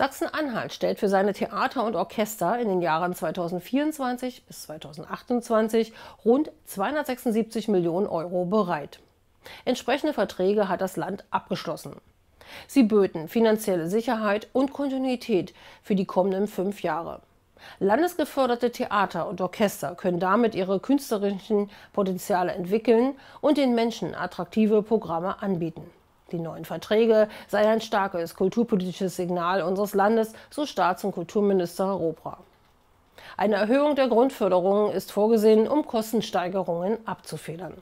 Sachsen-Anhalt stellt für seine Theater und Orchester in den Jahren 2024 bis 2028 rund 276 Millionen Euro bereit. Entsprechende Verträge hat das Land abgeschlossen. Sie böten finanzielle Sicherheit und Kontinuität für die kommenden fünf Jahre. Landesgeförderte Theater und Orchester können damit ihre künstlerischen Potenziale entwickeln und den Menschen attraktive Programme anbieten. Die neuen Verträge seien ein starkes kulturpolitisches Signal unseres Landes, so Staats- und Kulturminister Robra. Eine Erhöhung der Grundförderung ist vorgesehen, um Kostensteigerungen abzufedern.